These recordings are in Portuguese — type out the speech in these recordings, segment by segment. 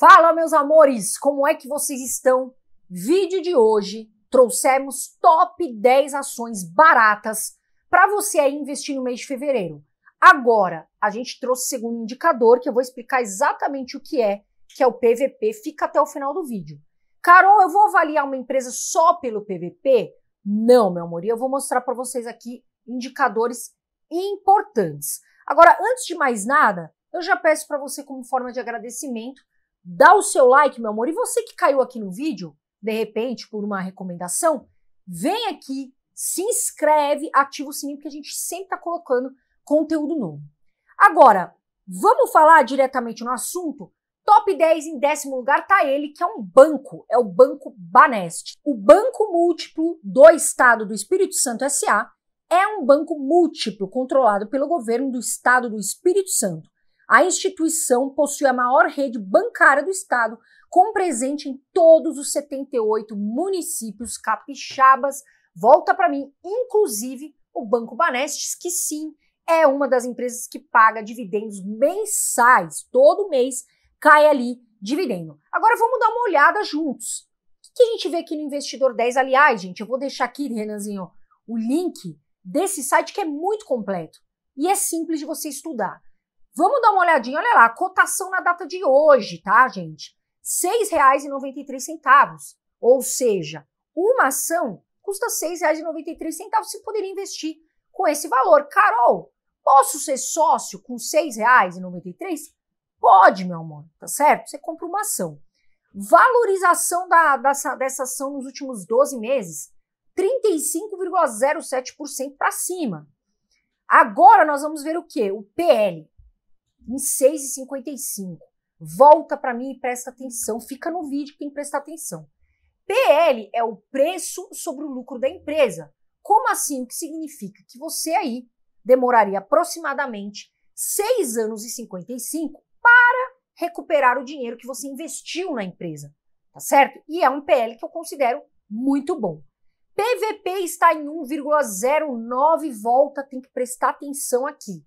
Fala, meus amores, como é que vocês estão? Vídeo de hoje trouxemos top 10 ações baratas para você aí investir no mês de fevereiro. Agora, a gente trouxe o segundo indicador que eu vou explicar exatamente o que é, que é o PVP, fica até o final do vídeo. Carol, eu vou avaliar uma empresa só pelo PVP? Não, meu amor, e eu vou mostrar para vocês aqui indicadores importantes. Agora, antes de mais nada, eu já peço para você, como forma de agradecimento, Dá o seu like, meu amor. E você que caiu aqui no vídeo, de repente, por uma recomendação, vem aqui, se inscreve, ativa o sininho, porque a gente sempre está colocando conteúdo novo. Agora, vamos falar diretamente no assunto? Top 10 em décimo lugar está ele, que é um banco, é o Banco Banest. O Banco Múltiplo do Estado do Espírito Santo SA é um banco múltiplo controlado pelo governo do Estado do Espírito Santo. A instituição possui a maior rede bancária do estado, com presente em todos os 78 municípios capixabas. Volta para mim, inclusive o Banco Banestes, que sim, é uma das empresas que paga dividendos mensais. Todo mês cai ali dividendo. Agora vamos dar uma olhada juntos. O que a gente vê aqui no Investidor 10? Aliás, gente, eu vou deixar aqui, Renanzinho, o link desse site que é muito completo e é simples de você estudar. Vamos dar uma olhadinha, olha lá, a cotação na data de hoje, tá, gente? R$ 6,93. Ou seja, uma ação custa R$ 6,93. Você poderia investir com esse valor. Carol, posso ser sócio com R$ 6,93? Pode, meu amor, tá certo? Você compra uma ação. Valorização da, dessa, dessa ação nos últimos 12 meses, 35,07% para cima. Agora nós vamos ver o que? O PL, em 6h55. Volta para mim e presta atenção. Fica no vídeo que tem que prestar atenção. PL é o preço sobre o lucro da empresa. Como assim? O que significa que você aí demoraria aproximadamente 6 anos e 55 para recuperar o dinheiro que você investiu na empresa, tá certo? E é um PL que eu considero muito bom. PVP está em 1,09 volta, tem que prestar atenção aqui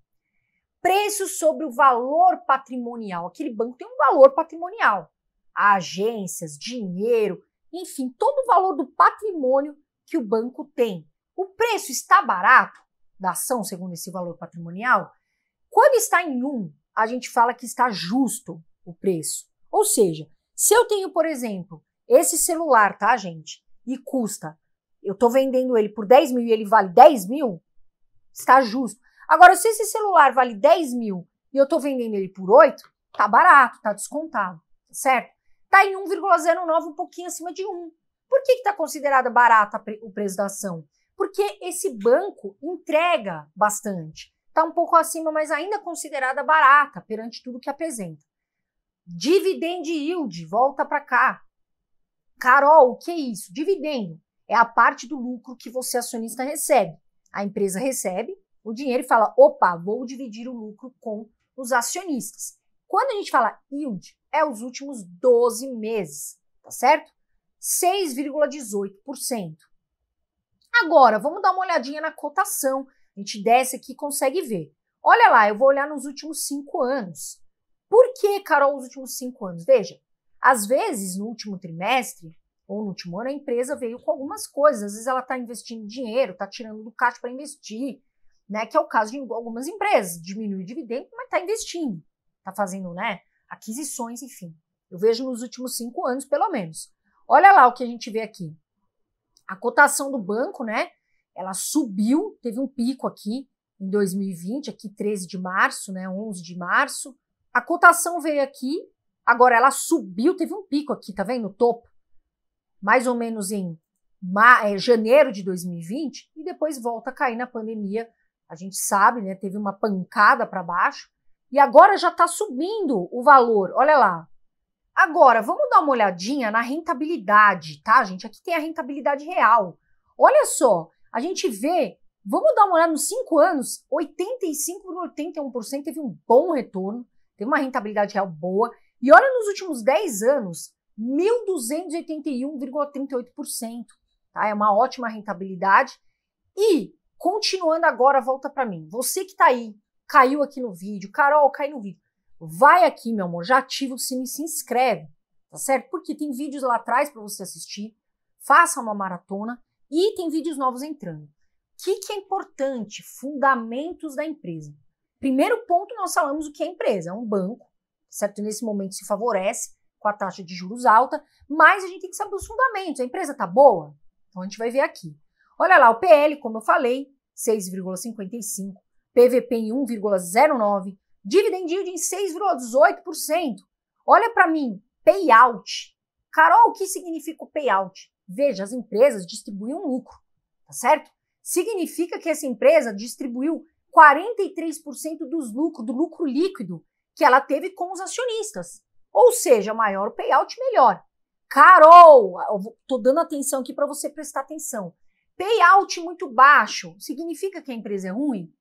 preço sobre o valor patrimonial. Aquele banco tem um valor patrimonial. Agências, dinheiro, enfim, todo o valor do patrimônio que o banco tem. O preço está barato da ação, segundo esse valor patrimonial? Quando está em um, a gente fala que está justo o preço. Ou seja, se eu tenho, por exemplo, esse celular, tá, gente? E custa, eu estou vendendo ele por 10 mil e ele vale 10 mil, está justo. Agora, se esse celular vale 10 mil e eu estou vendendo ele por 8, tá barato, tá descontado, tá certo? Tá em 1,09, um pouquinho acima de 1. Por que está considerada barata o preço da ação? Porque esse banco entrega bastante. Está um pouco acima, mas ainda é considerada barata perante tudo que apresenta. Dividend yield, volta para cá. Carol, o que é isso? Dividendo é a parte do lucro que você acionista recebe. A empresa recebe, o dinheiro e fala: opa, vou dividir o lucro com os acionistas. Quando a gente fala yield, é os últimos 12 meses, tá certo? 6,18%. Agora, vamos dar uma olhadinha na cotação. A gente desce aqui e consegue ver. Olha lá, eu vou olhar nos últimos cinco anos. Por que, Carol, os últimos cinco anos? Veja, às vezes no último trimestre ou no último ano, a empresa veio com algumas coisas. Às vezes ela está investindo dinheiro, está tirando do caixa para investir, né? Que é o caso de algumas empresas, diminui o dividendo, mas está investindo, está fazendo, né? Aquisições, enfim. Eu vejo nos últimos cinco anos, pelo menos. Olha lá o que a gente vê aqui. A cotação do banco, né? Ela subiu, teve um pico aqui em 2020, aqui 13 de março, né? 11 de março. A cotação veio aqui, agora ela subiu, teve um pico aqui, tá vendo? No topo. Mais ou menos em eh, janeiro de 2020 e depois volta a cair na pandemia a gente sabe, né, teve uma pancada para baixo, e agora já está subindo o valor, olha lá. Agora, vamos dar uma olhadinha na rentabilidade, tá, gente? Aqui tem a rentabilidade real. Olha só, a gente vê, vamos dar uma olhada nos 5 anos, 85,81% teve um bom retorno, teve uma rentabilidade real boa. E olha nos últimos 10 anos, 1.281,38%. Tá? É uma ótima rentabilidade. E Continuando agora, volta para mim. Você que tá aí, caiu aqui no vídeo, Carol, cai no vídeo. Vai aqui, meu amor, já ativa o sino e se inscreve, tá certo? Porque tem vídeos lá atrás para você assistir. Faça uma maratona e tem vídeos novos entrando. O que, que é importante? Fundamentos da empresa. Primeiro ponto, nós falamos o que é empresa, é um banco, certo? Nesse momento se favorece com a taxa de juros alta, mas a gente tem que saber os fundamentos. A empresa está boa? Então a gente vai ver aqui. Olha lá, o PL, como eu falei, 6,55, PVP em 1,09, dividend yield em 6,18%. Olha para mim, payout. Carol, o que significa o payout? Veja, as empresas distribuem um lucro, tá certo? Significa que essa empresa distribuiu 43% dos lucros, do lucro líquido que ela teve com os acionistas. Ou seja, maior o payout, melhor. Carol, eu tô dando atenção aqui para você prestar atenção. Payout muito baixo significa que a empresa é ruim?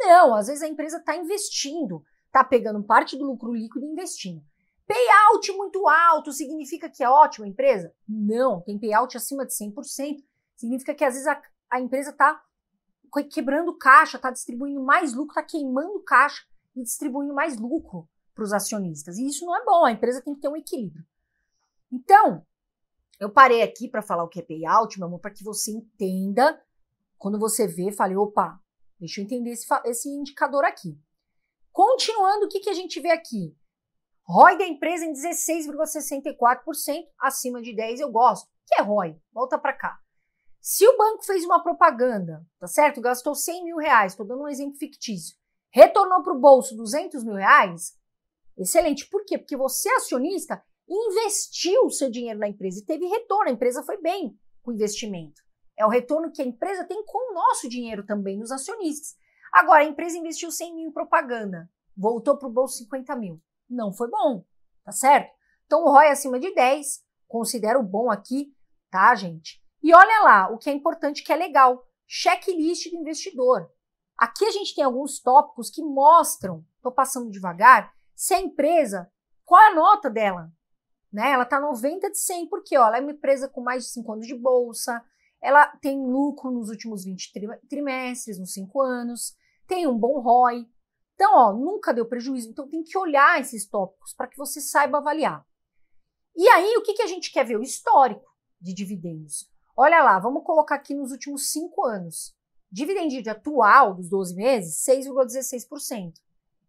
Não, às vezes a empresa está investindo, está pegando parte do lucro líquido e investindo. Payout muito alto significa que é ótima a empresa? Não, tem payout acima de 100%, significa que às vezes a, a empresa está quebrando caixa, está distribuindo mais lucro, está queimando caixa e distribuindo mais lucro para os acionistas. E isso não é bom, a empresa tem que ter um equilíbrio. Então, eu parei aqui para falar o que é payout, meu amor, para que você entenda. Quando você vê, fale, opa, deixa eu entender esse, esse indicador aqui. Continuando, o que, que a gente vê aqui? ROI da empresa em 16,64%, acima de 10 eu gosto. Que é ROI? Volta para cá. Se o banco fez uma propaganda, tá certo? Gastou 100 mil reais, estou dando um exemplo fictício. Retornou para o bolso 200 mil reais, excelente. Por quê? Porque você, é acionista, investiu o seu dinheiro na empresa e teve retorno, a empresa foi bem com o investimento. É o retorno que a empresa tem com o nosso dinheiro também, nos acionistas. Agora, a empresa investiu 100 mil em propaganda, voltou para o bolso 50 mil. Não foi bom, tá certo? Então, o ROI acima de 10, considero bom aqui, tá, gente? E olha lá, o que é importante, que é legal, checklist do investidor. Aqui a gente tem alguns tópicos que mostram, estou passando devagar, se a empresa, qual é a nota dela, né? Ela tá 90 de 100, porque ó, ela é uma empresa com mais de 5 anos de bolsa, ela tem lucro nos últimos 20 trimestres, nos 5 anos, tem um bom ROI. Então, ó, nunca deu prejuízo. Então, tem que olhar esses tópicos para que você saiba avaliar. E aí, o que, que a gente quer ver? O histórico de dividendos. Olha lá, vamos colocar aqui nos últimos 5 anos. Dividendo atual dos 12 meses, 6,16%.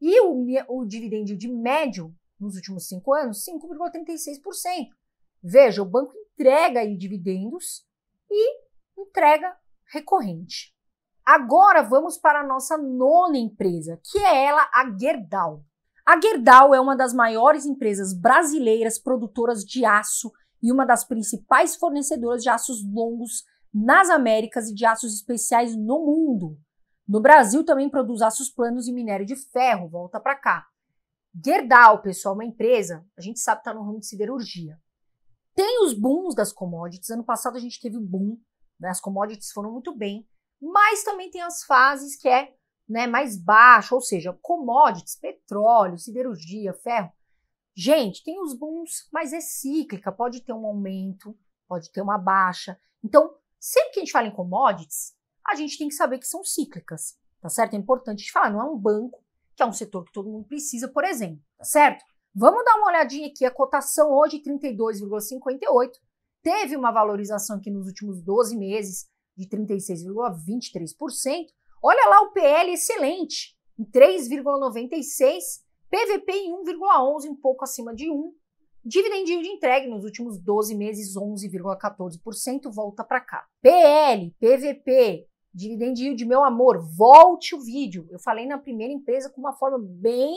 E o, o dividendo de médio nos últimos cinco anos, 5,36%. Veja, o banco entrega aí dividendos e entrega recorrente. Agora vamos para a nossa nona empresa, que é ela a Gerdau. A Gerdau é uma das maiores empresas brasileiras produtoras de aço e uma das principais fornecedoras de aços longos nas Américas e de aços especiais no mundo. No Brasil também produz aços planos e minério de ferro, volta para cá. Gerdau, pessoal, uma empresa, a gente sabe que está no ramo de siderurgia. Tem os booms das commodities. Ano passado a gente teve um boom, né? as commodities foram muito bem, mas também tem as fases que é né, mais baixo, ou seja, commodities, petróleo, siderurgia, ferro. Gente, tem os booms, mas é cíclica, pode ter um aumento, pode ter uma baixa. Então, sempre que a gente fala em commodities, a gente tem que saber que são cíclicas, tá certo? É importante a gente falar, não é um banco que é um setor que todo mundo precisa, por exemplo, tá certo? Vamos dar uma olhadinha aqui, a cotação hoje 32,58 teve uma valorização aqui nos últimos 12 meses de 36,23%. Olha lá o PL excelente, em 3,96, PVP em 1,11, um pouco acima de 1. Dividendinho de entregue nos últimos 12 meses 11,14%, volta para cá. PL, PVP, dividend de meu amor, volte o vídeo. Eu falei na primeira empresa com uma forma bem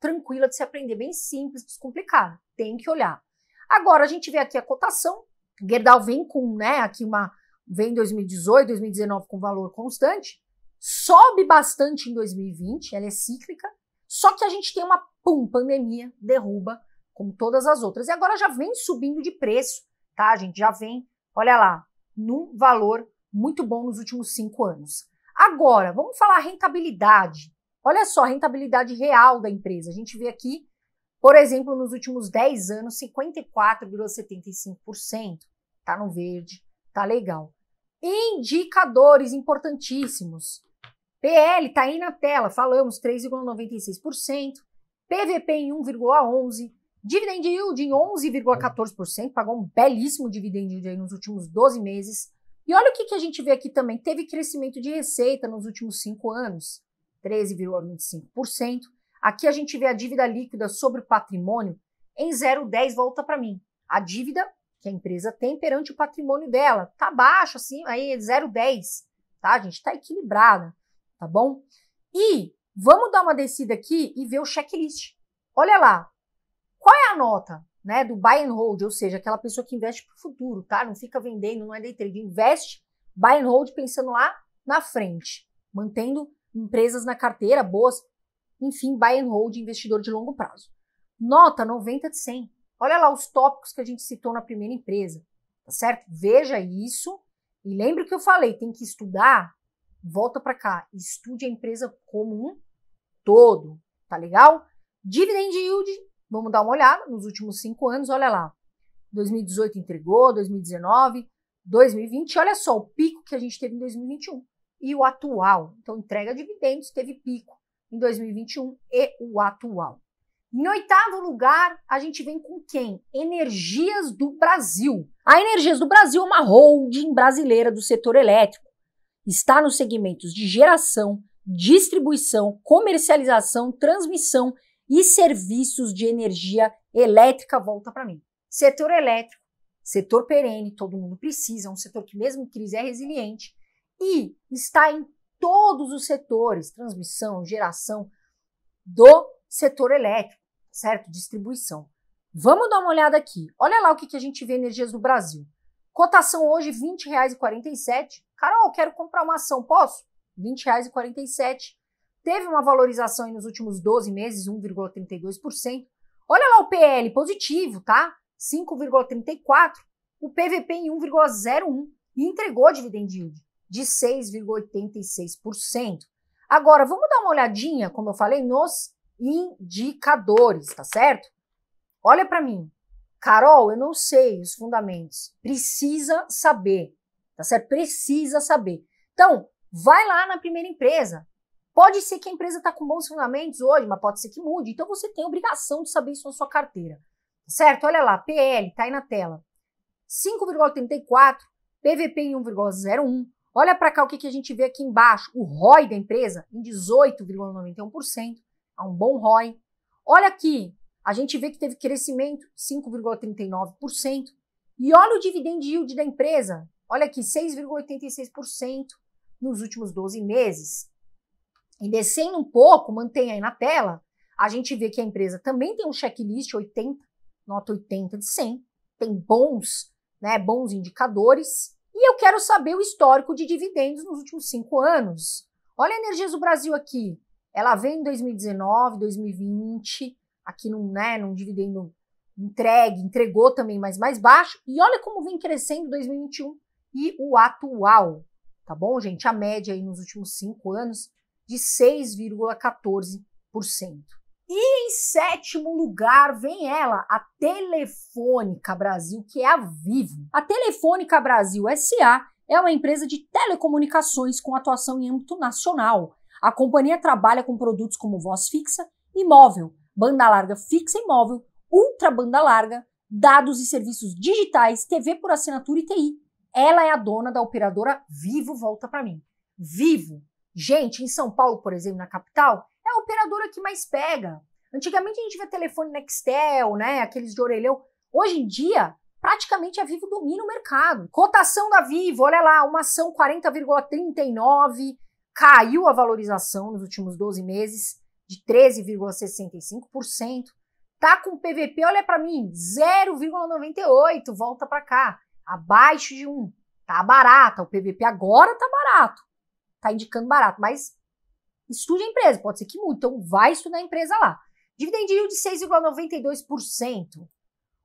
tranquila de se aprender, bem simples, descomplicada. Tem que olhar. Agora a gente vê aqui a cotação. Gerdau vem com, né, aqui uma vem 2018, 2019 com valor constante, sobe bastante em 2020, ela é cíclica. Só que a gente tem uma pum, pandemia derruba como todas as outras. E agora já vem subindo de preço, tá? A gente já vem, olha lá, num valor muito bom nos últimos cinco anos. Agora, vamos falar rentabilidade. Olha só a rentabilidade real da empresa. A gente vê aqui, por exemplo, nos últimos 10 anos, 54,75%. Tá no verde, tá legal. Indicadores importantíssimos. PL tá aí na tela, falamos 3,96%, PVP em 1,11, dividend yield em 11,14%, pagou um belíssimo dividend yield nos últimos 12 meses. E olha o que, que a gente vê aqui também: teve crescimento de receita nos últimos cinco anos, 13,25%. Aqui a gente vê a dívida líquida sobre o patrimônio em 0,10 volta para mim. A dívida que a empresa tem perante o patrimônio dela. Tá baixa assim, aí 0,10, tá, gente? Tá equilibrada, tá bom? E vamos dar uma descida aqui e ver o checklist. Olha lá. Qual é a nota? né, do buy and hold, ou seja, aquela pessoa que investe para o futuro, tá? Não fica vendendo, não é day trade, investe, buy and hold pensando lá na frente, mantendo empresas na carteira boas, enfim, buy and hold, investidor de longo prazo. Nota 90 de 100. Olha lá os tópicos que a gente citou na primeira empresa, tá certo? Veja isso e lembre que eu falei, tem que estudar, volta para cá, estude a empresa como um todo, tá legal? Dividend yield Vamos dar uma olhada nos últimos cinco anos, olha lá. 2018 entregou, 2019, 2020, olha só o pico que a gente teve em 2021 e o atual. Então, entrega de dividendos teve pico em 2021 e o atual. Em oitavo lugar, a gente vem com quem? Energias do Brasil. A Energias do Brasil é uma holding brasileira do setor elétrico. Está nos segmentos de geração, distribuição, comercialização, transmissão e serviços de energia elétrica volta para mim. Setor elétrico, setor perene, todo mundo precisa, é um setor que mesmo em crise é resiliente e está em todos os setores, transmissão, geração do setor elétrico, certo? Distribuição. Vamos dar uma olhada aqui. Olha lá o que, que a gente vê energias no Brasil. Cotação hoje R$ 20,47. Carol, quero comprar uma ação, posso? R$ 20,47 teve uma valorização nos últimos 12 meses, 1,32%. Olha lá o PL positivo, tá? 5,34%. O PVP em 1,01% e entregou dividend yield de 6,86%. Agora, vamos dar uma olhadinha, como eu falei, nos indicadores, tá certo? Olha para mim. Carol, eu não sei os fundamentos. Precisa saber, tá certo? Precisa saber. Então, vai lá na primeira empresa, Pode ser que a empresa está com bons fundamentos hoje, mas pode ser que mude. Então você tem obrigação de saber isso na sua carteira. Certo? Olha lá, PL, tá aí na tela. 5,34, PVP em 1,01. Olha para cá o que, que a gente vê aqui embaixo. O ROI da empresa em 18,91%. É um bom ROI. Olha aqui, a gente vê que teve crescimento 5,39%. E olha o dividend yield da empresa. Olha aqui, 6,86% nos últimos 12 meses. E descendo um pouco, mantém aí na tela, a gente vê que a empresa também tem um checklist 80, nota 80 de 100, tem bons, né, bons indicadores. E eu quero saber o histórico de dividendos nos últimos cinco anos. Olha a Energias do Brasil aqui. Ela vem em 2019, 2020, aqui num, né, num dividendo entregue, entregou também, mas mais baixo. E olha como vem crescendo 2021 e o atual. Tá bom, gente? A média aí nos últimos cinco anos de 6,14%. E em sétimo lugar vem ela, a Telefônica Brasil, que é a Vivo. A Telefônica Brasil SA é uma empresa de telecomunicações com atuação em âmbito nacional. A companhia trabalha com produtos como voz fixa e móvel, banda larga fixa e móvel, ultra banda larga, dados e serviços digitais, TV por assinatura e TI. Ela é a dona da operadora Vivo Volta para mim. Vivo Gente, em São Paulo, por exemplo, na capital, é a operadora que mais pega. Antigamente a gente via telefone Nextel, né, aqueles de orelhão. Hoje em dia, praticamente a Vivo domina o mercado. Cotação da Vivo, olha lá, uma ação 40,39, caiu a valorização nos últimos 12 meses de 13,65%. Tá com PVP, olha para mim, 0,98, volta para cá, abaixo de 1. Tá barata, o PVP agora tá barato tá indicando barato, mas estude a empresa, pode ser que muito, então vai estudar a empresa lá. Dividend yield de 6,92%.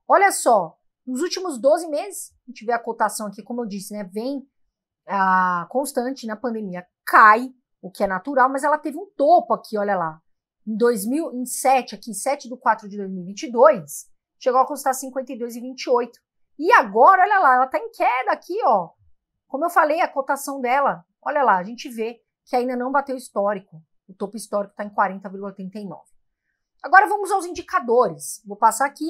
Olha só, nos últimos 12 meses, a gente vê a cotação aqui, como eu disse, né, vem a constante na né, pandemia, cai, o que é natural, mas ela teve um topo aqui, olha lá. Em 2007, aqui, 7 de 4 de 2022, chegou a custar 52,28. E agora, olha lá, ela está em queda aqui, ó. Como eu falei, a cotação dela Olha lá, a gente vê que ainda não bateu histórico. O topo histórico está em 40,89. Agora vamos aos indicadores. Vou passar aqui.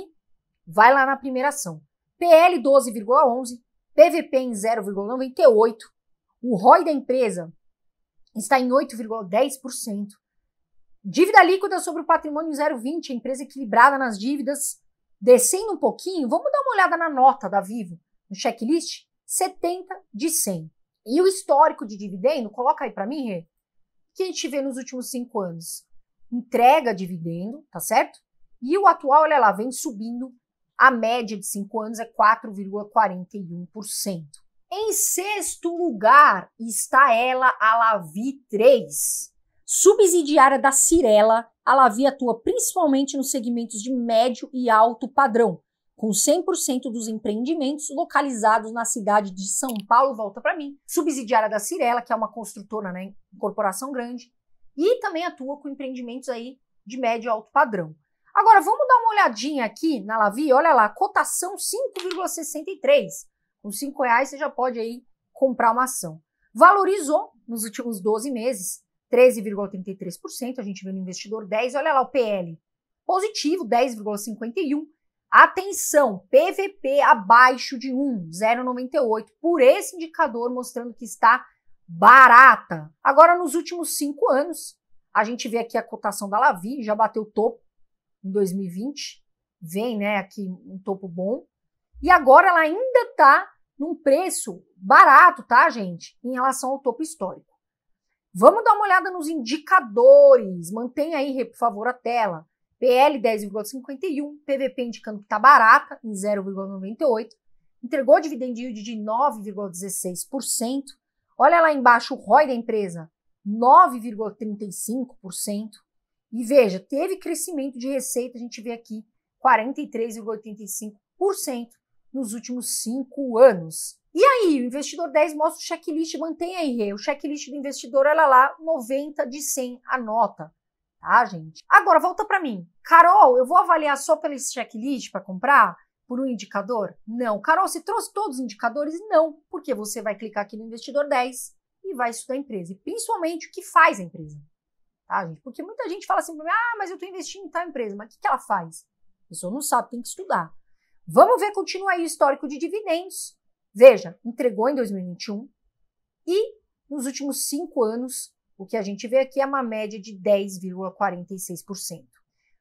Vai lá na primeira ação. PL 12,11, PVP em 0,98. O ROI da empresa está em 8,10%. Dívida líquida sobre o patrimônio 0,20, a empresa equilibrada nas dívidas. Descendo um pouquinho, vamos dar uma olhada na nota da Vivo, no checklist, 70 de 100. E o histórico de dividendo, coloca aí para mim, Rê, o que a gente vê nos últimos cinco anos? Entrega dividendo, tá certo? E o atual, olha lá, vem subindo, a média de cinco anos é 4,41%. Em sexto lugar está ela, a Lavi 3, subsidiária da Cirela. A Lavi atua principalmente nos segmentos de médio e alto padrão, com 100% dos empreendimentos localizados na cidade de São Paulo, volta para mim, subsidiária da Cirela, que é uma construtora, né, corporação grande, e também atua com empreendimentos aí de médio e alto padrão. Agora, vamos dar uma olhadinha aqui na Lavi, olha lá, cotação 5,63. Com R$ reais você já pode aí comprar uma ação. Valorizou nos últimos 12 meses, 13,33%, a gente vê no investidor 10, olha lá o PL, positivo, 10,51%, Atenção, PVP abaixo de 1,098 por esse indicador mostrando que está barata. Agora, nos últimos cinco anos, a gente vê aqui a cotação da Lavi, já bateu topo em 2020, vem né, aqui um topo bom. E agora ela ainda está num preço barato, tá, gente? Em relação ao topo histórico. Vamos dar uma olhada nos indicadores. Mantenha aí, por favor, a tela. PL 10,51, PVP indicando que está barata, em 0,98, entregou dividendio de 9,16%. Olha lá embaixo o ROI da empresa, 9,35%. E veja, teve crescimento de receita, a gente vê aqui 43,85% nos últimos cinco anos. E aí, o investidor 10 mostra o checklist, mantém aí. O checklist do investidor, ela lá, 90 de 100 a nota tá, gente? Agora, volta para mim. Carol, eu vou avaliar só pelo checklist para comprar? Por um indicador? Não. Carol, se trouxe todos os indicadores? Não, porque você vai clicar aqui no investidor 10 e vai estudar a empresa, e principalmente o que faz a empresa, tá, gente? Porque muita gente fala assim mim, ah, mas eu estou investindo em tal empresa, mas o que, que ela faz? A pessoa não sabe, tem que estudar. Vamos ver, continua aí o histórico de dividendos. Veja, entregou em 2021 e nos últimos cinco anos o que a gente vê aqui é uma média de 10,46%.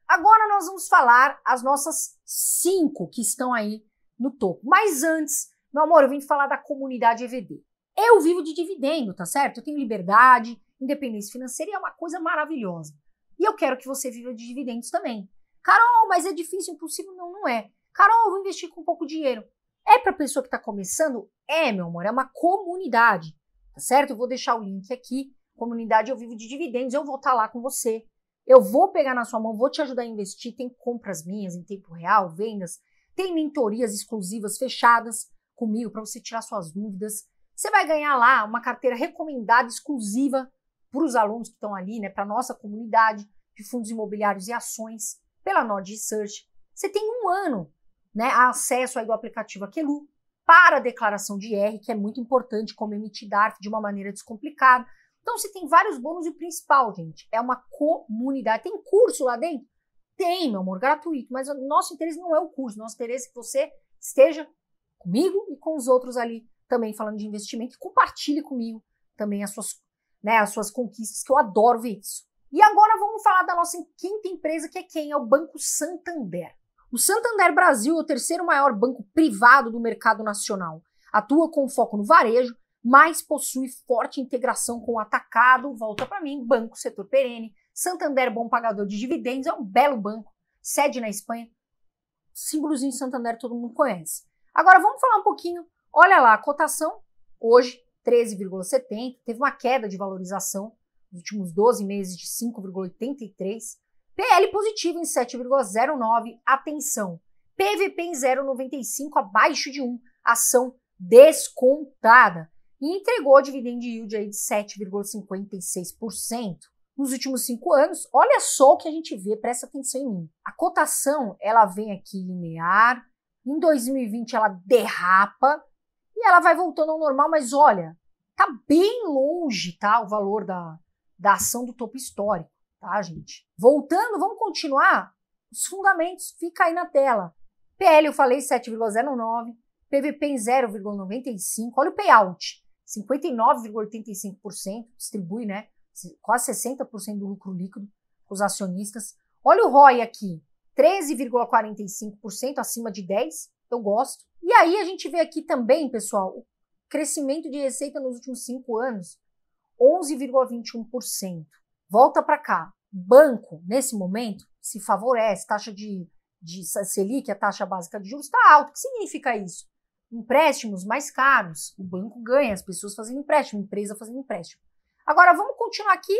Agora nós vamos falar as nossas cinco que estão aí no topo. Mas antes, meu amor, eu vim falar da comunidade EVD. Eu vivo de dividendo, tá certo? Eu tenho liberdade, independência financeira e é uma coisa maravilhosa. E eu quero que você viva de dividendos também. Carol, mas é difícil, impossível? Não, não é. Carol, eu vou investir com pouco dinheiro. É para pessoa que está começando? É, meu amor, é uma comunidade, tá certo? Eu vou deixar o link aqui comunidade, eu vivo de dividendos, eu vou estar tá lá com você. Eu vou pegar na sua mão, vou te ajudar a investir. Tem compras minhas em tempo real, vendas, tem mentorias exclusivas fechadas comigo para você tirar suas dúvidas. Você vai ganhar lá uma carteira recomendada exclusiva para os alunos que estão ali, né, para nossa comunidade de fundos imobiliários e ações pela Nord Research. Você tem um ano, né, acesso aí do aplicativo Aquelu para a declaração de R, que é muito importante como emitir DARF de uma maneira descomplicada. Então, você tem vários bônus e o principal, gente, é uma comunidade. Tem curso lá dentro? Tem, meu amor, gratuito, mas o nosso interesse não é o curso, nosso interesse é que você esteja comigo e com os outros ali também falando de investimento e compartilhe comigo também as suas, né, as suas conquistas, que eu adoro ver isso. E agora vamos falar da nossa quinta empresa, que é quem? É o Banco Santander. O Santander Brasil é o terceiro maior banco privado do mercado nacional. Atua com foco no varejo, mas possui forte integração com o atacado, volta para mim, banco setor perene. Santander, bom pagador de dividendos, é um belo banco, sede na Espanha. Símbolozinho Santander todo mundo conhece. Agora vamos falar um pouquinho. Olha lá, a cotação hoje 13,70, teve uma queda de valorização nos últimos 12 meses de 5,83, PL positivo em 7,09, atenção. PVP em 0,95 abaixo de 1, ação descontada e entregou dividend yield aí de 7,56% nos últimos cinco anos. Olha só o que a gente vê, presta atenção em mim. A cotação ela vem aqui linear, em 2020 ela derrapa e ela vai voltando ao normal, mas olha, tá bem longe, tá? O valor da, da ação do topo histórico, tá, gente? Voltando, vamos continuar? Os fundamentos fica aí na tela. PL eu falei 7,09, PVP em 0,95, olha o payout. 59,85% distribui, né? Quase 60% do lucro líquido para os acionistas. Olha o ROI aqui, 13,45% acima de 10, eu gosto. E aí a gente vê aqui também, pessoal, o crescimento de receita nos últimos cinco anos, 11,21%. Volta para cá. Banco, nesse momento, se favorece, taxa de, de Selic, a taxa básica de juros, está alta. O que significa isso? empréstimos mais caros. O banco ganha, as pessoas fazendo empréstimo, empresa fazendo empréstimo. Agora vamos continuar aqui.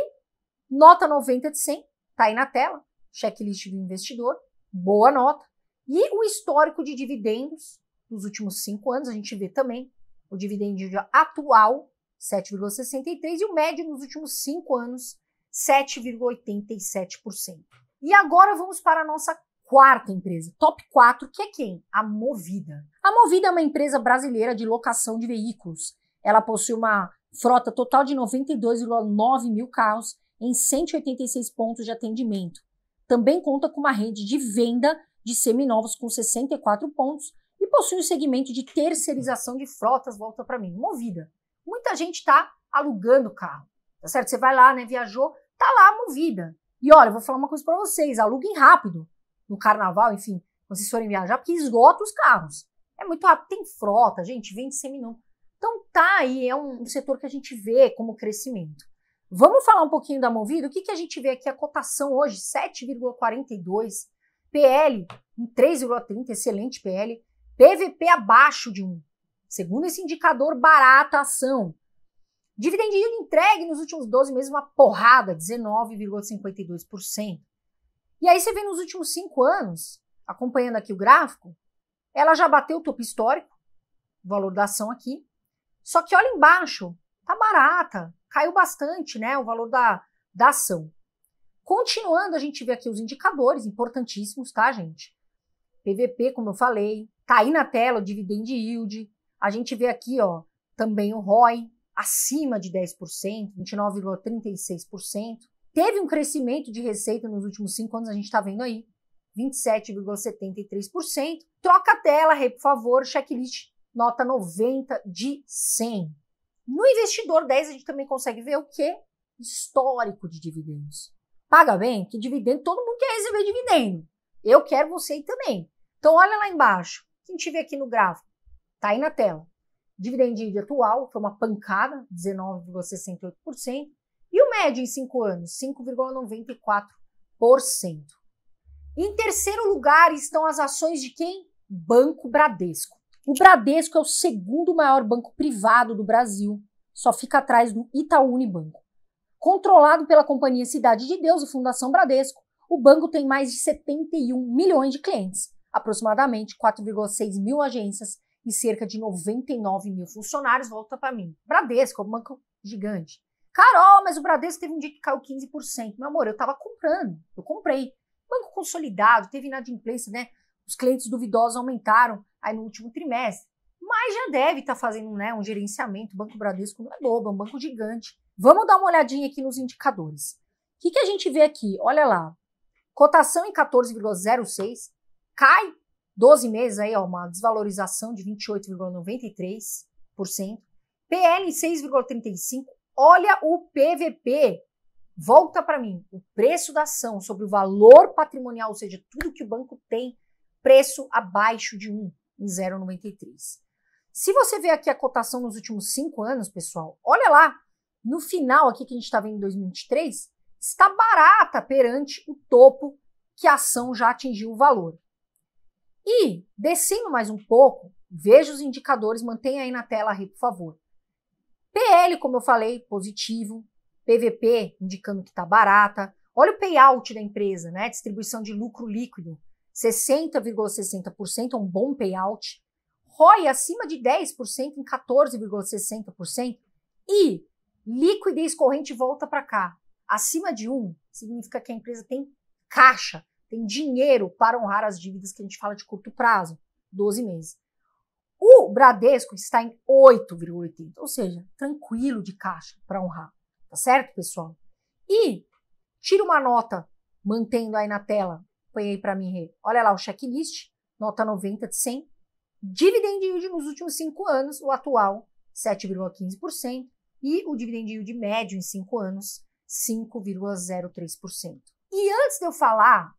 Nota 90 de 100, tá aí na tela, checklist do investidor, boa nota. E o histórico de dividendos dos últimos cinco anos, a gente vê também o dividendo atual, 7,63, e o médio nos últimos cinco anos, 7,87%. E agora vamos para a nossa quarta empresa, top 4, que é quem? A Movida. A Movida é uma empresa brasileira de locação de veículos. Ela possui uma frota total de 92,9 mil carros em 186 pontos de atendimento. Também conta com uma rede de venda de seminovos com 64 pontos e possui um segmento de terceirização de frotas, volta para mim, Movida. Muita gente está alugando carro, tá certo? Você vai lá, né, viajou, tá lá Movida. E olha, eu vou falar uma coisa para vocês, aluguem rápido no carnaval, enfim, quando vocês forem viajar, porque esgota os carros. É muito rápido, tem frota, gente, vende seminão. Então tá aí, é um, setor que a gente vê como crescimento. Vamos falar um pouquinho da Movida? O que, que a gente vê aqui? A cotação hoje, 7,42. PL em 3,30, excelente PL. PVP abaixo de 1. Segundo esse indicador, barata a ação. Dividendinho yield entregue nos últimos 12 meses uma porrada, 19,52%. E aí você vê nos últimos cinco anos, acompanhando aqui o gráfico, ela já bateu o topo histórico, o valor da ação aqui. Só que olha embaixo, tá barata, caiu bastante, né, o valor da, da ação. Continuando, a gente vê aqui os indicadores importantíssimos, tá, gente? PVP, como eu falei, tá aí na tela o dividend yield. A gente vê aqui, ó, também o ROI acima de 10%, 29,36% teve um crescimento de receita nos últimos cinco anos, a gente está vendo aí, 27,73%. Troca a tela, Rê, por favor, checklist, nota 90 de 100. No investidor 10, a gente também consegue ver o que? Histórico de dividendos. Paga bem? Que dividendo, todo mundo quer receber dividendo. Eu quero você aí também. Então, olha lá embaixo. Quem tiver aqui no gráfico, tá aí na tela. dividendo atual foi uma pancada, 19,68% média em 5 anos, 5,94%. Em terceiro lugar estão as ações de quem? Banco Bradesco. O Bradesco é o segundo maior banco privado do Brasil, só fica atrás do Itaú Unibanco. Controlado pela companhia Cidade de Deus e Fundação Bradesco, o banco tem mais de 71 milhões de clientes, aproximadamente 4,6 mil agências e cerca de 99 mil funcionários. Volta para mim. Bradesco é um banco gigante. Carol, mas o Bradesco teve um dia que caiu 15%. Meu amor, eu estava comprando, eu comprei. Banco consolidado, teve inadimplência, né? Os clientes duvidosos aumentaram aí no último trimestre. Mas já deve estar tá fazendo né, um gerenciamento. O Banco Bradesco não é bobo, é um banco gigante. Vamos dar uma olhadinha aqui nos indicadores. O que, que a gente vê aqui? Olha lá. Cotação em 14,06. Cai 12 meses aí, ó, uma desvalorização de 28,93%. PL 6,35 Olha o PVP. Volta para mim. O preço da ação sobre o valor patrimonial, ou seja, tudo que o banco tem, preço abaixo de 1, em 0,93. Se você ver aqui a cotação nos últimos cinco anos, pessoal, olha lá. No final aqui que a gente está vendo em 2023, está barata perante o topo que a ação já atingiu o valor. E, descendo mais um pouco, veja os indicadores, mantenha aí na tela, por favor. PL, como eu falei, positivo. PVP, indicando que está barata. Olha o payout da empresa, né? Distribuição de lucro líquido. 60,60% é um bom payout. ROI acima de 10%, em 14,60%. E liquidez corrente volta para cá. Acima de 1, significa que a empresa tem caixa, tem dinheiro para honrar as dívidas que a gente fala de curto prazo, 12 meses. O Bradesco está em 8,80, ou seja, tranquilo de caixa para honrar, tá certo, pessoal? E tira uma nota, mantendo aí na tela, põe aí para mim, olha lá o checklist, nota 90 de 100, dividend yield nos últimos cinco anos, o atual 7,15%, e o dividend yield médio em cinco anos, 5,03%. E antes de eu falar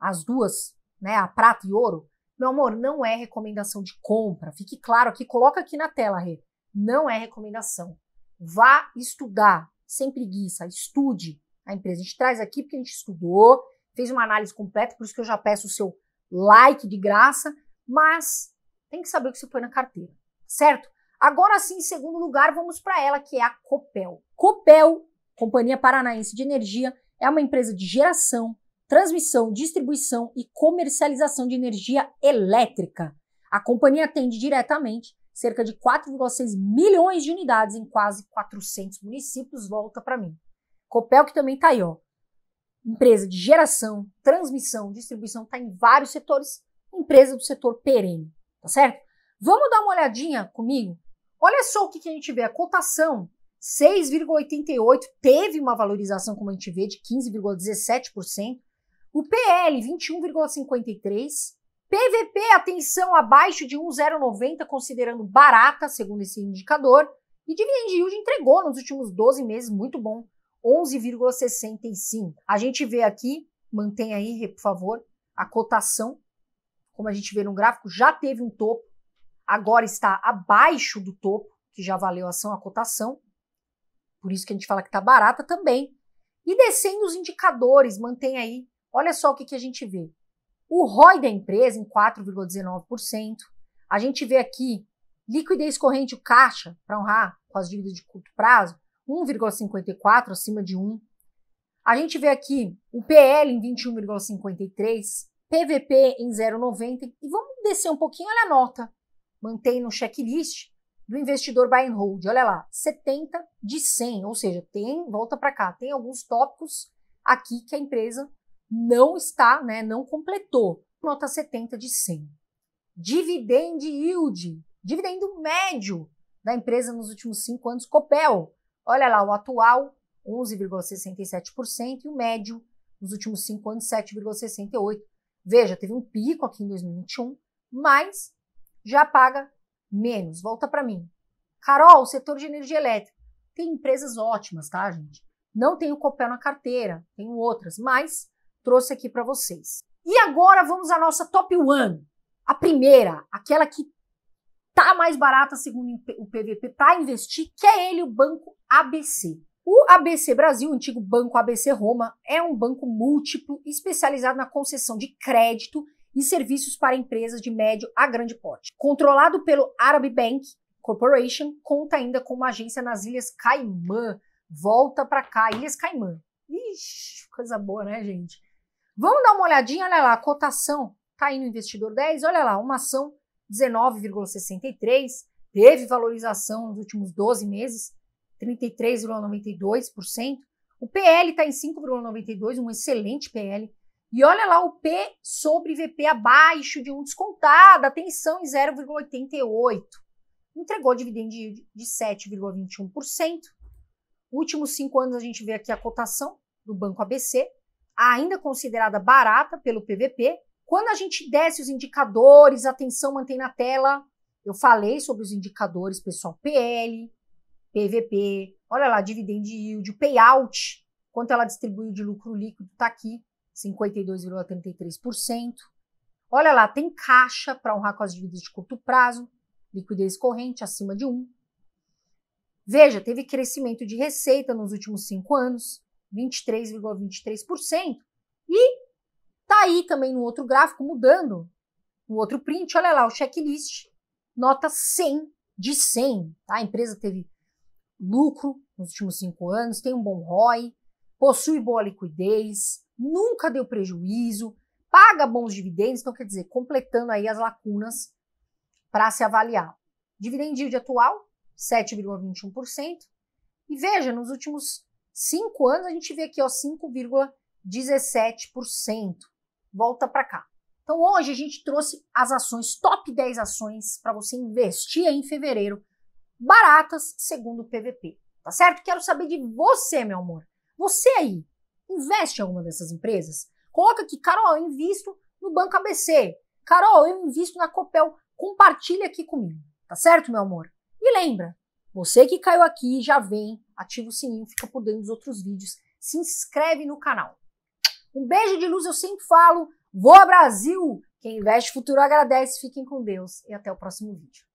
as duas, né, a prata e ouro, meu amor, não é recomendação de compra. Fique claro aqui, coloca aqui na tela, Rê. Não é recomendação. Vá estudar, sem preguiça, estude a empresa. A gente traz aqui porque a gente estudou, fez uma análise completa, por isso que eu já peço o seu like de graça, mas tem que saber o que você põe na carteira, certo? Agora sim, em segundo lugar, vamos para ela, que é a Copel. Copel, Companhia Paranaense de Energia, é uma empresa de geração, transmissão, distribuição e comercialização de energia elétrica. A companhia atende diretamente cerca de 4,6 milhões de unidades em quase 400 municípios. Volta para mim. Copel, que também está aí, ó. Empresa de geração, transmissão, distribuição, está em vários setores. Empresa do setor perene, tá certo? Vamos dar uma olhadinha comigo? Olha só o que, que a gente vê. A cotação 6,88 teve uma valorização, como a gente vê, de 15,17%. O PL 21,53, PVP atenção abaixo de 1,090 considerando barata, segundo esse indicador, e dividend yield entregou nos últimos 12 meses muito bom, 11,65. A gente vê aqui, mantém aí, por favor, a cotação, como a gente vê no gráfico, já teve um topo, agora está abaixo do topo, que já valeu a ação a cotação. Por isso que a gente fala que está barata também. E descendo os indicadores, mantém aí Olha só o que, que a gente vê. O ROI da empresa em 4,19%. A gente vê aqui liquidez corrente o caixa para honrar com as dívidas de curto prazo, 1,54 acima de 1. A gente vê aqui o PL em 21,53, PVP em 0,90 e vamos descer um pouquinho, olha a nota. Mantém no checklist do investidor buy and hold, olha lá, 70 de 100, ou seja, tem, volta para cá, tem alguns tópicos aqui que a empresa não está, né, não completou. Nota 70 de 100. Dividend yield, dividendo médio da empresa nos últimos cinco anos, Copel. Olha lá, o atual 11,67% e o médio nos últimos cinco anos 7,68%. Veja, teve um pico aqui em 2021, mas já paga menos. Volta para mim. Carol, setor de energia elétrica. Tem empresas ótimas, tá, gente? Não tenho Copel na carteira, tenho outras, mas trouxe aqui para vocês. E agora vamos à nossa top 1. A primeira, aquela que tá mais barata segundo o PVP para investir, que é ele o Banco ABC. O ABC Brasil, o antigo Banco ABC Roma, é um banco múltiplo especializado na concessão de crédito e serviços para empresas de médio a grande porte. Controlado pelo Arab Bank Corporation, conta ainda com uma agência nas Ilhas Caimã. Volta para cá, Ilhas Caimã. Ixi, coisa boa, né, gente? Vamos dar uma olhadinha, olha lá, a cotação está aí no investidor 10, olha lá, uma ação 19,63, teve valorização nos últimos 12 meses, 33,92%. O PL está em 5,92, um excelente PL. E olha lá o P sobre VP abaixo de um descontado, atenção em 0,88. Entregou dividendo de 7,21%. Últimos cinco anos a gente vê aqui a cotação do Banco ABC, ainda considerada barata pelo PVP. Quando a gente desce os indicadores, atenção mantém na tela. Eu falei sobre os indicadores, pessoal, PL, PVP, olha lá, dividend yield, payout, quanto ela distribuiu de lucro líquido, está aqui, 52,33%. Olha lá, tem caixa para honrar com as dívidas de curto prazo, liquidez corrente acima de 1. Veja, teve crescimento de receita nos últimos cinco anos, 23,23%. ,23%. E tá aí também no outro gráfico mudando, no outro print, olha lá, o checklist, nota 100 de 100, tá? A empresa teve lucro nos últimos cinco anos, tem um bom ROI, possui boa liquidez, nunca deu prejuízo, paga bons dividendos, então quer dizer, completando aí as lacunas para se avaliar. Dividend yield atual, 7,21%. E veja, nos últimos Cinco anos, a gente vê aqui, ó, 5,17%. Volta para cá. Então, hoje a gente trouxe as ações, top 10 ações para você investir em fevereiro, baratas segundo o PVP. Tá certo? Quero saber de você, meu amor. Você aí, investe em alguma dessas empresas? Coloca aqui, Carol, eu invisto no Banco ABC. Carol, eu invisto na Copel. Compartilha aqui comigo, tá certo, meu amor? E lembra, você que caiu aqui já vem ativa o sininho, fica por dentro dos outros vídeos, se inscreve no canal. Um beijo de luz, eu sempre falo, Vou ao Brasil! Quem investe futuro agradece, fiquem com Deus e até o próximo vídeo.